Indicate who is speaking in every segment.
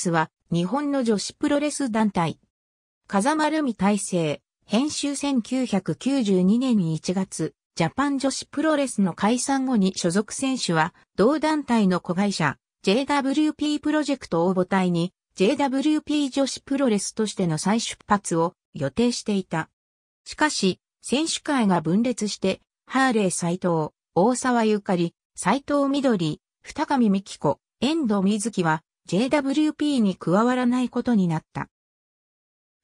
Speaker 1: スは日本の女子プロレス団体。風丸美大成、編集1992年1月、ジャパン女子プロレスの解散後に所属選手は、同団体の子会社、JWP プロジェクト応募隊に、JWP 女子プロレスとしての再出発を予定していた。しかし、選手会が分裂して、ハーレー斎藤、大沢ゆかり、斎藤緑、二上美希子、遠藤瑞希は JWP に加わらないことになった。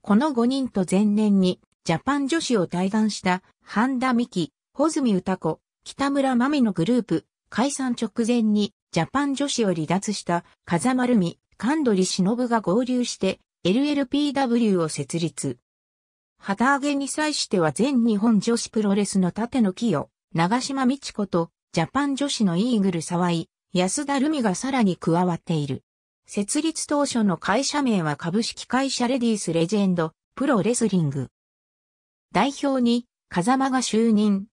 Speaker 1: この5人と前年にジャパン女子を対談した半田美ズ穂積歌子、北村マミのグループ、解散直前にジャパン女子を離脱した風丸美、神取忍が合流して LLPW を設立。旗揚げに際しては全日本女子プロレスの盾の木を長島美智子とジャパン女子のイーグル沢井、安田るみがさらに加わっている。設立当初の会社名は株式会社レディースレジェンド、プロレスリング。代表に、風間が就任。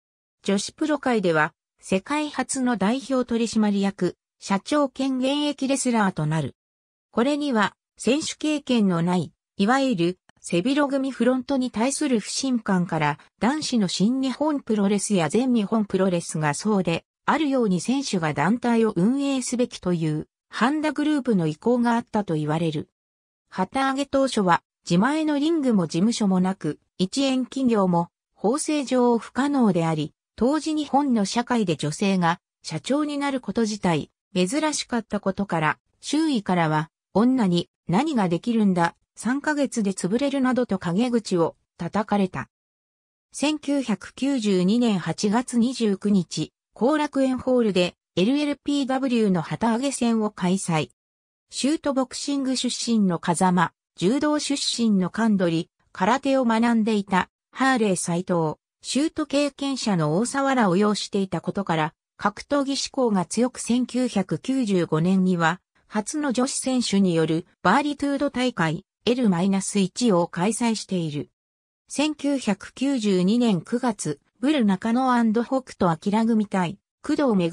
Speaker 1: 女子プロ界では、世界初の代表取締役、社長兼現役レスラーとなる。これには、選手経験のない、いわゆる、背広組フロントに対する不信感から、男子の新日本プロレスや全日本プロレスがそうで、あるように選手が団体を運営すべきというハンダグループの意向があったと言われる。旗揚げ当初は、自前のリングも事務所もなく、一円企業も法制上不可能であり、当時日本の社会で女性が社長になること自体珍しかったことから、周囲からは女に何ができるんだ、3ヶ月で潰れるなどと陰口を叩かれた。1992年8月29日、後楽園ホールで LLPW の旗揚げ戦を開催。シュートボクシング出身の風間、柔道出身のカンドリ、空手を学んでいた、ハーレー斎藤、シュート経験者の大沢らを要していたことから、格闘技志向が強く1995年には、初の女子選手によるバーリトゥード大会 L-1 を開催している。1992年9月、ブル中野北斗明組対工藤恵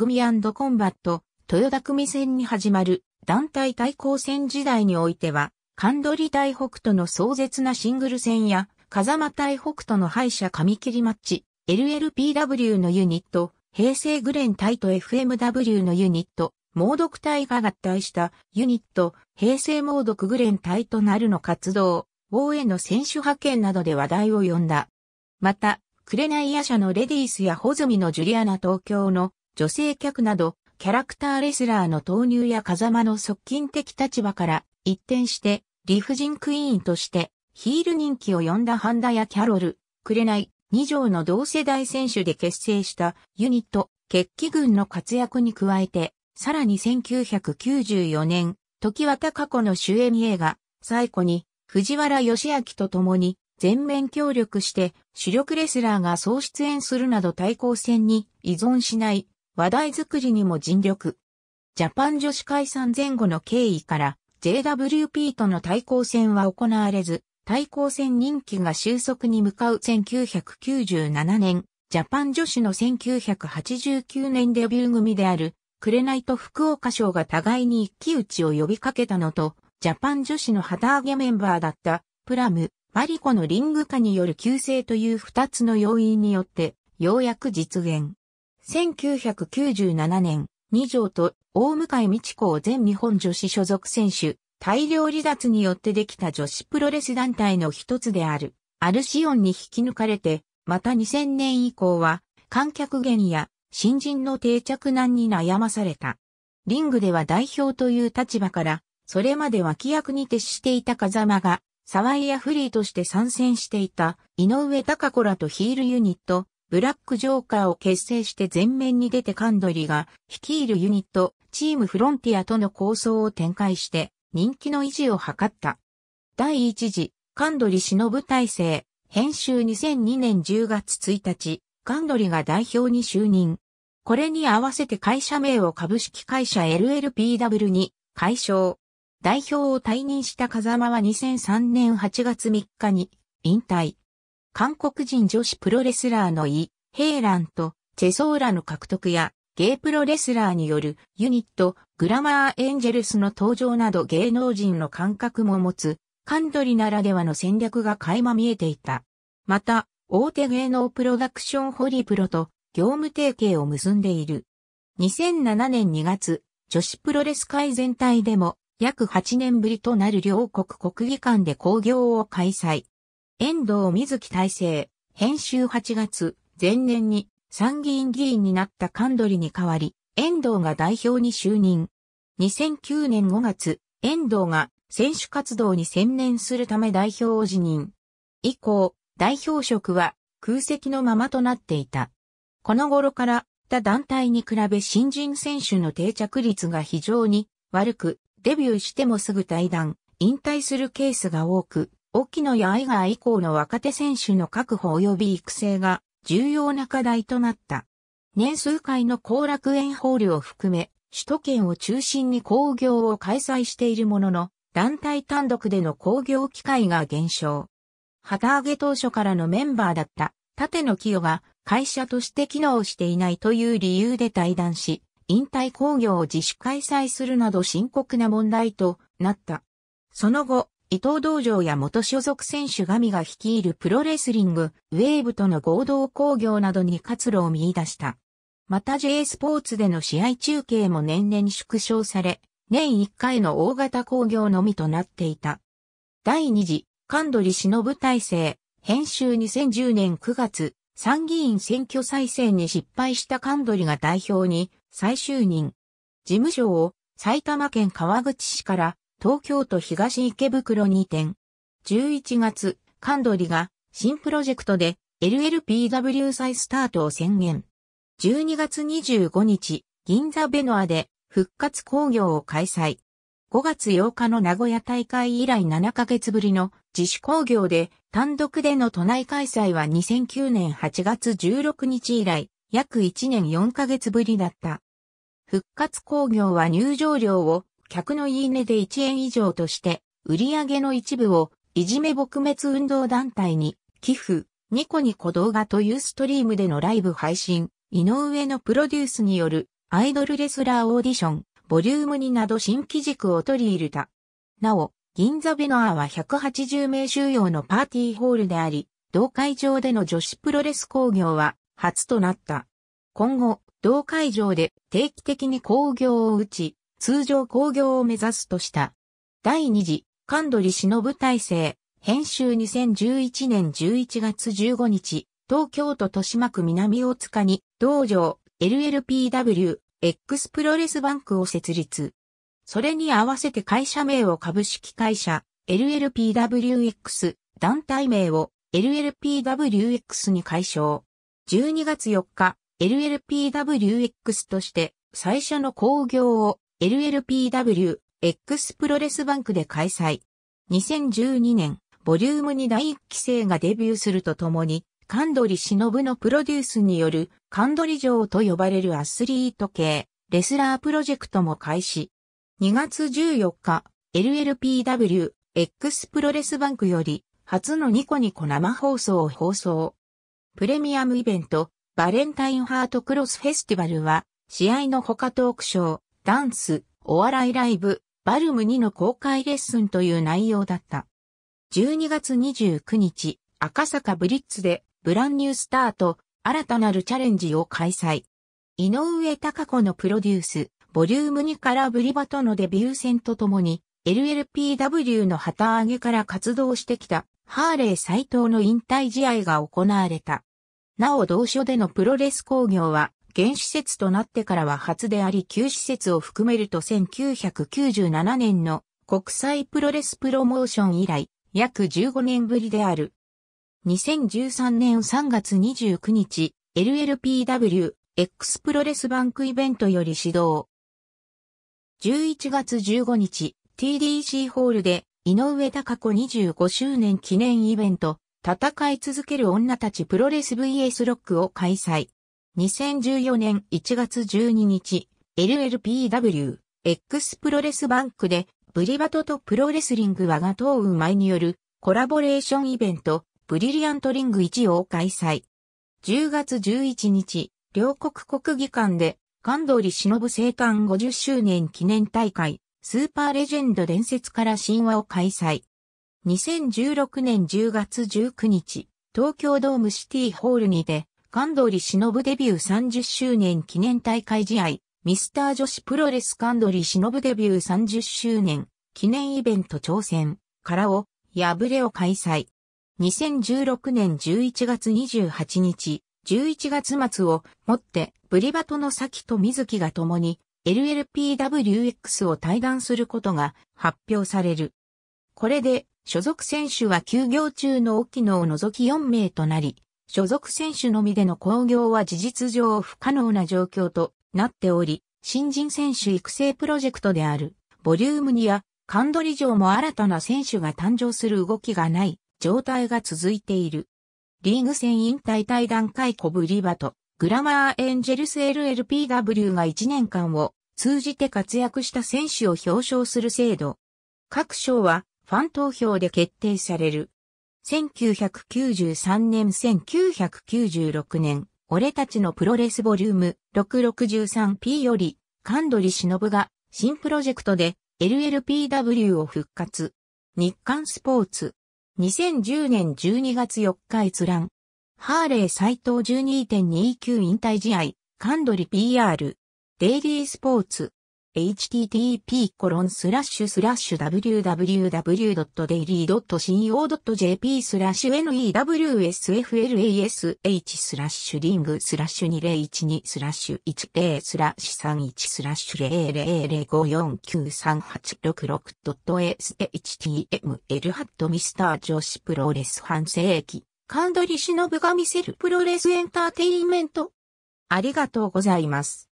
Speaker 1: コンバット、豊田組戦に始まる団体対抗戦時代においては、神取対北斗の壮絶なシングル戦や、風間対北斗の敗者紙切りマッチ、LLPW のユニット、平成グレン対と FMW のユニット、猛毒隊が合体したユニット、平成猛毒グレン隊となるの活動、王への選手派遣などで話題を呼んだ。また、クレナイア社のレディースやホズミのジュリアナ東京の女性客など、キャラクターレスラーの投入や風間の側近的立場から一転して、理不尽クイーンとして、ヒール人気を呼んだハンダやキャロル、くれない、二条の同世代選手で結成したユニット、決起軍の活躍に加えて、さらに1994年、時は過去の主演映画、最古に、藤原義明と共に、全面協力して、主力レスラーが総出演するなど対抗戦に依存しない話題作りにも尽力。ジャパン女子解散前後の経緯から JWP との対抗戦は行われず、対抗戦人気が収束に向かう1997年、ジャパン女子の1989年デビュー組である、クレナイと福岡賞が互いに一騎打ちを呼びかけたのと、ジャパン女子の旗揚げメンバーだった、プラム、マリコのリング化による救世という二つの要因によって、ようやく実現。1997年、二条と大向美智子を全日本女子所属選手、大量離脱によってできた女子プロレス団体の一つである、アルシオンに引き抜かれて、また2000年以降は、観客減や新人の定着難に悩まされた。リングでは代表という立場から、それまで脇役に徹していた風間が、沢井やフリーとして参戦していた井上隆子らとヒールユニット、ブラックジョーカーを結成して前面に出てカンドリが率いるユニット、チームフロンティアとの構想を展開して人気の維持を図った。第一次、カンドリ忍体制、編集2002年10月1日、カンドリが代表に就任。これに合わせて会社名を株式会社 LLPW に解消。代表を退任した風間は2003年8月3日に引退。韓国人女子プロレスラーのイ・ヘイランとチェソーラの獲得や、ゲイプロレスラーによるユニット、グラマーエンジェルスの登場など芸能人の感覚も持つ、カンドリならではの戦略が垣間見えていた。また、大手芸能プロダクションホリプロと業務提携を結んでいる。2007年2月、女子プロレス界全体でも約8年ぶりとなる両国国技館で興行を開催。遠藤水木大成、編集8月、前年に参議院議員になったカンドリに代わり、遠藤が代表に就任。2009年5月、遠藤が選手活動に専念するため代表を辞任。以降、代表職は空席のままとなっていた。この頃から他団体に比べ新人選手の定着率が非常に悪く、デビューしてもすぐ退団、引退するケースが多く、沖野や愛川以降の若手選手の確保及び育成が重要な課題となった。年数回の後楽園ホールを含め、首都圏を中心に工業を開催しているものの、団体単独での工業機会が減少。旗揚げ当初からのメンバーだった縦野清が会社として機能していないという理由で退団し、引退工業を自主開催するなど深刻な問題となった。その後、伊藤道場や元所属選手神が率いるプロレスリング、ウェーブとの合同工業などに活路を見出した。また J スポーツでの試合中継も年々縮小され、年1回の大型工業のみとなっていた。第2次、神取忍体制、編集2010年9月、参議院選挙再選に失敗した神取が代表に再就任。事務所を埼玉県川口市から東京都東池袋に移転。11月、カンドリが新プロジェクトで LLPW 再スタートを宣言。12月25日、銀座ベノアで復活工業を開催。5月8日の名古屋大会以来7ヶ月ぶりの自主工業で単独での都内開催は2009年8月16日以来約1年4ヶ月ぶりだった。復活工業は入場料を客のいいねで1円以上として、売上げの一部を、いじめ撲滅運動団体に、寄付、ニコニコ動画というストリームでのライブ配信、井上のプロデュースによる、アイドルレスラーオーディション、ボリューム2など新規軸を取り入れた。なお、銀座ベノアは180名収容のパーティーホールであり、同会場での女子プロレス工業は初となった。今後、同会場で定期的に工業を打ち、通常工業を目指すとした。第2次、神取忍体制、編集2011年11月15日、東京都豊島区南大塚に、道場、LLPW、X プロレスバンクを設立。それに合わせて会社名を株式会社、LLPWX、団体名を LLPWX に解消。12月4日、LLPWX として最初の工業を LLPW、X プロレスバンクで開催。2012年、ボリューム2第1期生がデビューするとともに、カンドリ忍のプロデュースによる、カンドリ城と呼ばれるアスリート系、レスラープロジェクトも開始。2月14日、LLPW、X プロレスバンクより、初のニコニコ生放送を放送。プレミアムイベント、バレンタインハートクロスフェスティバルは、試合の他トークショー、ダンス、お笑いライブ、バルム2の公開レッスンという内容だった。12月29日、赤坂ブリッツで、ブランニュースタート、新たなるチャレンジを開催。井上貴子のプロデュース、ボリューム2からブリバとのデビュー戦とともに、LLPW の旗揚げから活動してきた、ハーレー斎藤の引退試合が行われた。なお同所でのプロレス工業は、原施設となってからは初であり旧施設を含めると1997年の国際プロレスプロモーション以来約15年ぶりである。2013年3月29日 LLPW X プロレスバンクイベントより始動。11月15日 TDC ホールで井上隆子25周年記念イベント戦い続ける女たちプロレス VS ロックを開催。2014年1月12日、LLPW、X プロレスバンクで、ブリバトとプロレスリング我が党ー前によるコラボレーションイベント、ブリリアントリング1を開催。10月11日、両国国技館で、神取忍生誕50周年記念大会、スーパーレジェンド伝説から神話を開催。2016年10月19日、東京ドームシティホールにて、神取忍デビュー30周年記念大会試合、ミスター女子プロレス神取忍デビュー30周年記念イベント挑戦からを破れを開催。2016年11月28日、11月末をもってブリバトの先と水木が共に LLPWX を対談することが発表される。これで所属選手は休業中の沖野を除き4名となり、所属選手のみでの興行は事実上不可能な状況となっており、新人選手育成プロジェクトである、ボリューム2や、カンドリ上も新たな選手が誕生する動きがない状態が続いている。リーグ戦引退対談解コブリバと、グラマーエンジェルス LLPW が1年間を通じて活躍した選手を表彰する制度。各賞はファン投票で決定される。1993年1996年、俺たちのプロレスボリューム 663P より、神取忍が新プロジェクトで LLPW を復活。日刊スポーツ。2010年12月4日閲覧。ハーレー斎藤12.29引退試合、神取 PR。デイリースポーツ。http コロンスラッシュスラッシュ www.daily.co.jp スラッシュ newsflash スラッシュリングスラッシュ2012スラッシュ10スラッシュ31スラッシュ000549386 .html ハットミスター女子プロレス半世紀カンドリシノブが見せるプロレスエンターテインメントありがとうございます。